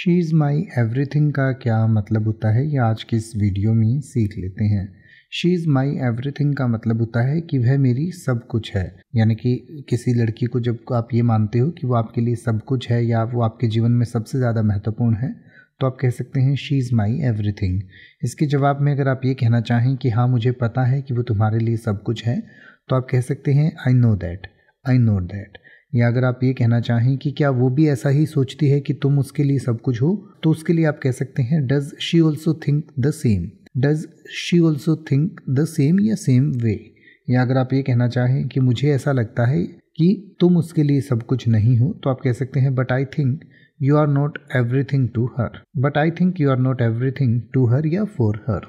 she is my everything का क्या मतलब होता है ये आज के इस वीडियो में सीख लेते हैं शी इज़ माई एवरीथिंग का मतलब होता है कि वह मेरी सब कुछ है यानी कि किसी लड़की को जब आप ये मानते हो कि वो आपके लिए सब कुछ है या वो आपके जीवन में सबसे ज़्यादा महत्वपूर्ण है तो आप कह सकते हैं शी इज़ माई एवरीथिंग इसके जवाब में अगर आप ये कहना चाहें कि हाँ मुझे पता है कि वो तुम्हारे लिए सब कुछ है तो आप कह सकते हैं I know that I know that या अगर आप ये कहना चाहें कि क्या वो भी ऐसा ही सोचती है कि तुम उसके लिए सब कुछ हो तो उसके लिए आप कह सकते हैं does she also think the same does she also think the same या सेम वे या अगर आप ये कहना चाहें कि मुझे ऐसा लगता है कि तुम उसके लिए सब कुछ नहीं हो तो आप कह सकते हैं but I think you are not everything to her but I think you are not everything to her या फॉर हर